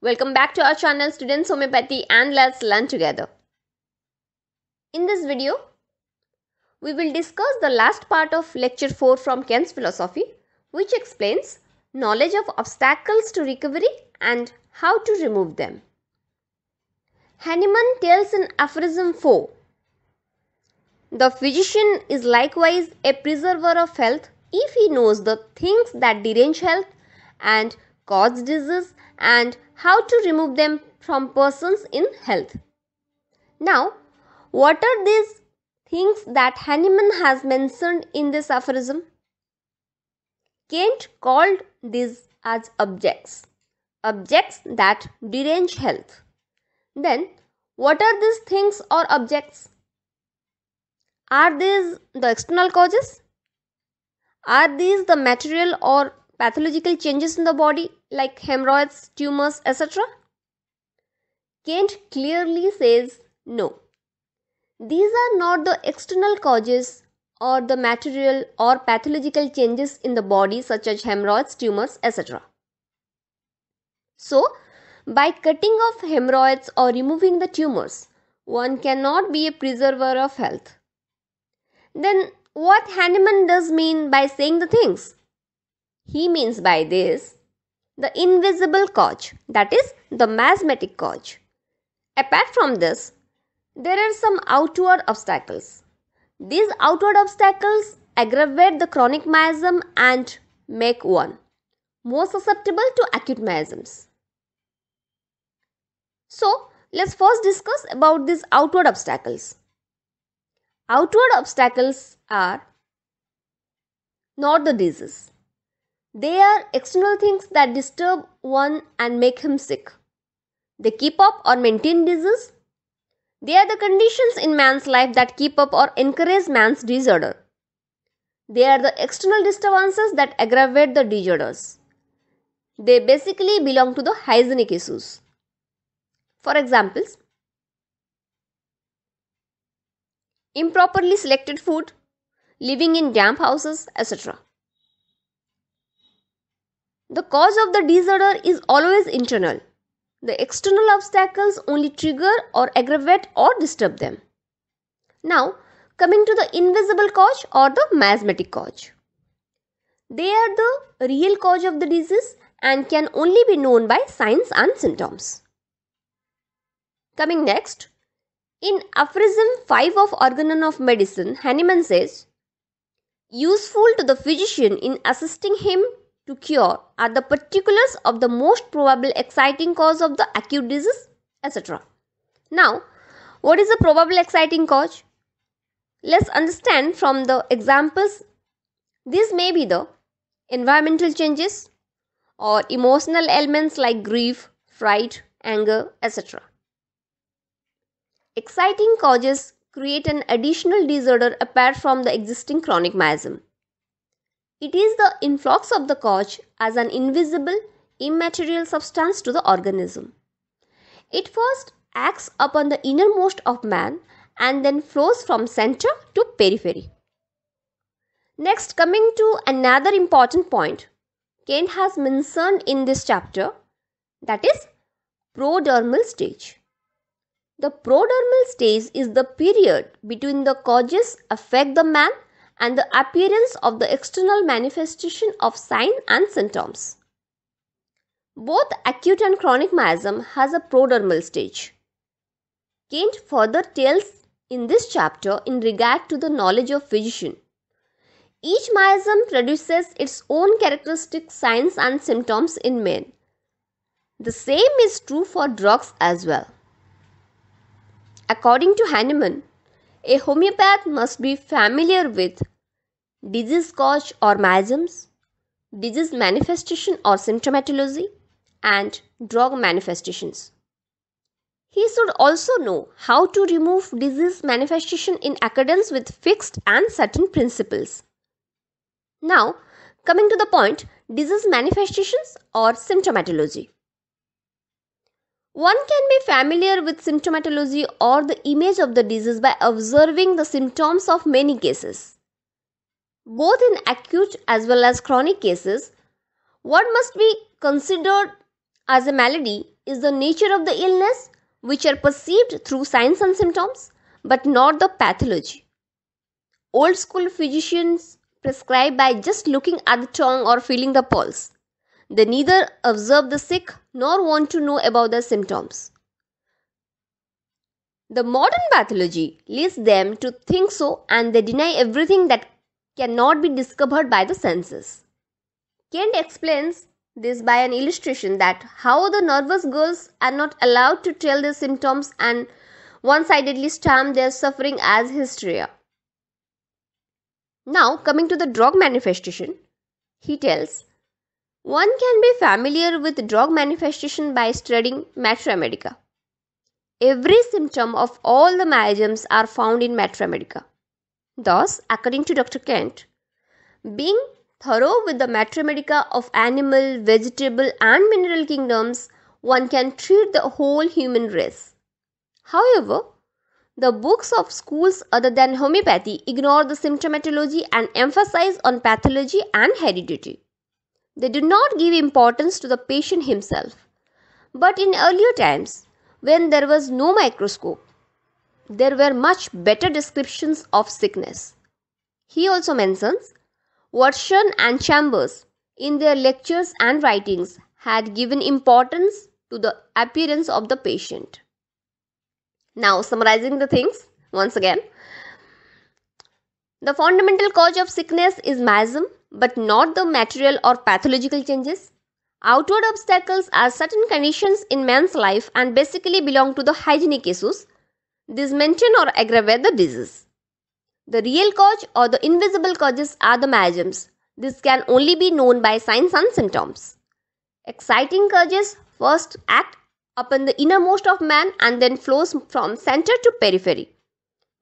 Welcome back to our channel Students Homeopathy and let's learn together. In this video, we will discuss the last part of lecture 4 from Kent's philosophy which explains knowledge of obstacles to recovery and how to remove them. Hahnemann tells in aphorism 4 The physician is likewise a preserver of health if he knows the things that derange health and cause disease and how to remove them from persons in health. Now, what are these things that Hahnemann has mentioned in this aphorism? Kant called these as objects, objects that derange health. Then, what are these things or objects? Are these the external causes? Are these the material or pathological changes in the body like hemorrhoids, tumors, etc? Kent clearly says no. These are not the external causes or the material or pathological changes in the body such as hemorrhoids, tumors, etc. So, by cutting off hemorrhoids or removing the tumors, one cannot be a preserver of health. Then, what Hahnemann does mean by saying the things? He means by this the invisible cause, that is, the miasmatic cause. Apart from this, there are some outward obstacles. These outward obstacles aggravate the chronic miasm and make one more susceptible to acute miasms. So, let's first discuss about these outward obstacles. Outward obstacles are not the disease they are external things that disturb one and make him sick. They keep up or maintain disease. They are the conditions in man's life that keep up or encourage man's disorder. They are the external disturbances that aggravate the disorders. They basically belong to the hygienic issues. For examples, improperly selected food, living in damp houses, etc. The cause of the disorder is always internal. The external obstacles only trigger or aggravate or disturb them. Now, coming to the invisible cause or the miasmatic cause. They are the real cause of the disease and can only be known by signs and symptoms. Coming next, in aphorism 5 of Organon of Medicine, Hahnemann says, useful to the physician in assisting him to cure are the particulars of the most probable exciting cause of the acute disease, etc. Now, what is the probable exciting cause? Let's understand from the examples. This may be the environmental changes or emotional elements like grief, fright, anger, etc. Exciting causes create an additional disorder apart from the existing chronic miasm. It is the influx of the Koch as an invisible, immaterial substance to the organism. It first acts upon the innermost of man and then flows from center to periphery. Next, coming to another important point Kent has mentioned in this chapter that is prodermal stage. The prodermal stage is the period between the causes affect the man and the appearance of the external manifestation of sign and symptoms. Both acute and chronic miasm has a prodermal stage. Kent further tells in this chapter in regard to the knowledge of physician. Each miasm produces its own characteristic signs and symptoms in men. The same is true for drugs as well. According to Hahnemann, a homeopath must be familiar with disease cause or miasms, disease manifestation or symptomatology, and drug manifestations. He should also know how to remove disease manifestation in accordance with fixed and certain principles. Now, coming to the point disease manifestations or symptomatology. One can be familiar with symptomatology or the image of the disease by observing the symptoms of many cases. Both in acute as well as chronic cases, what must be considered as a malady is the nature of the illness, which are perceived through signs and symptoms, but not the pathology. Old school physicians prescribe by just looking at the tongue or feeling the pulse. They neither observe the sick nor want to know about their symptoms. The modern pathology leads them to think so and they deny everything that cannot be discovered by the senses. Kent explains this by an illustration that how the nervous girls are not allowed to tell their symptoms and one sidedly stamp their suffering as hysteria. Now, coming to the drug manifestation, he tells one can be familiar with drug manifestation by studying materia Medica. Every symptom of all the maladies are found in materia Medica. Thus, according to Dr. Kent, being thorough with the materia Medica of animal, vegetable, and mineral kingdoms, one can treat the whole human race. However, the books of schools other than homeopathy ignore the symptomatology and emphasize on pathology and heredity. They did not give importance to the patient himself. But in earlier times, when there was no microscope, there were much better descriptions of sickness. He also mentions Watson and Chambers in their lectures and writings had given importance to the appearance of the patient. Now, summarizing the things once again. The fundamental cause of sickness is miasm, but not the material or pathological changes. Outward obstacles are certain conditions in man's life and basically belong to the hygienic issues. These mention or aggravate the disease. The real cause or the invisible causes are the miasms. This can only be known by signs and symptoms. Exciting causes first act upon the innermost of man and then flows from center to periphery.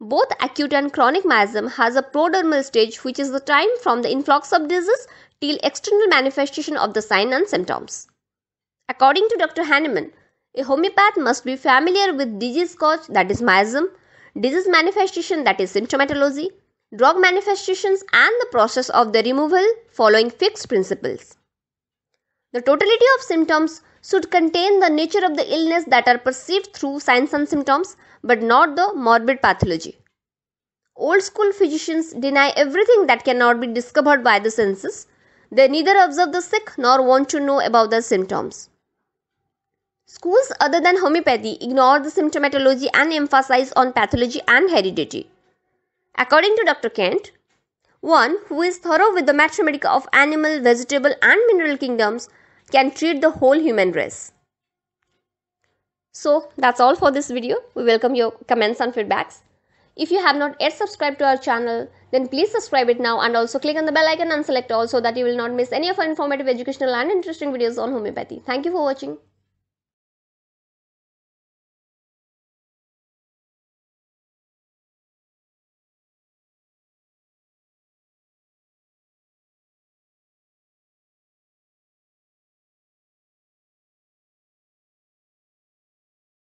Both acute and chronic miasm has a prodromal stage which is the time from the influx of disease till external manifestation of the sign and symptoms. According to Dr. Hahnemann, a homeopath must be familiar with disease cause that is miasm, disease manifestation that is symptomatology, drug manifestations and the process of the removal following fixed principles. The totality of symptoms should contain the nature of the illness that are perceived through signs and symptoms, but not the morbid pathology. Old school physicians deny everything that cannot be discovered by the senses. They neither observe the sick nor want to know about their symptoms. Schools other than homeopathy ignore the symptomatology and emphasize on pathology and heredity. According to Dr. Kent, one who is thorough with the mathematica of animal, vegetable, and mineral kingdoms can treat the whole human race. So that's all for this video. We welcome your comments and feedbacks. If you have not yet subscribed to our channel, then please subscribe it now and also click on the bell icon and select all so that you will not miss any of our informative, educational and interesting videos on homeopathy. Thank you for watching.